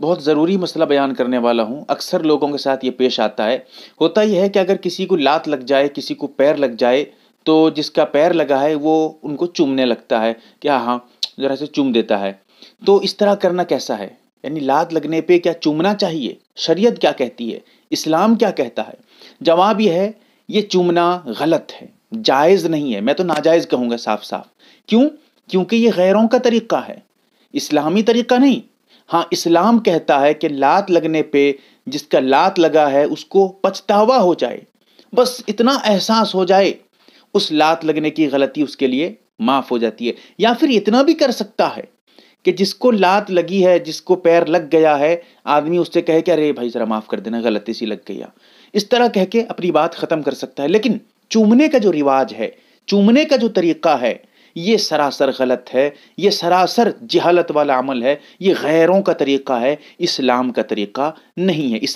बहुत ज़रूरी मसला बयान करने वाला हूँ अक्सर लोगों के साथ ये पेश आता है होता यह है कि अगर किसी को लात लग जाए किसी को पैर लग जाए तो जिसका पैर लगा है वो उनको चूमने लगता है कि हाँ हाँ ज़रा से चूम देता है तो इस तरह करना कैसा है यानी लात लगने पे क्या चूमना चाहिए शरीयत क्या कहती है इस्लाम क्या कहता है जवाब यह है ये चूमना गलत है जायज़ नहीं है मैं तो नाजायज़ कहूँगा साफ साफ क्यों क्योंकि ये गैरों का तरीक़ा है इस्लामी तरीक़ा नहीं हाँ इस्लाम कहता है कि लात लगने पे जिसका लात लगा है उसको पछतावा हो जाए बस इतना एहसास हो जाए उस लात लगने की गलती उसके लिए माफ़ हो जाती है या फिर इतना भी कर सकता है कि जिसको लात लगी है जिसको पैर लग गया है आदमी उससे कहे कि अरे भाई ज़रा माफ़ कर देना गलती सी लग गया इस तरह कह के अपनी बात ख़त्म कर सकता है लेकिन चूमने का जो रिवाज है चूमने का जो तरीक़ा है ये सरासर गलत है ये सरासर जहालत वाला अमल है ये गैरों का तरीक़ा है इस्लाम का तरीक़ा नहीं है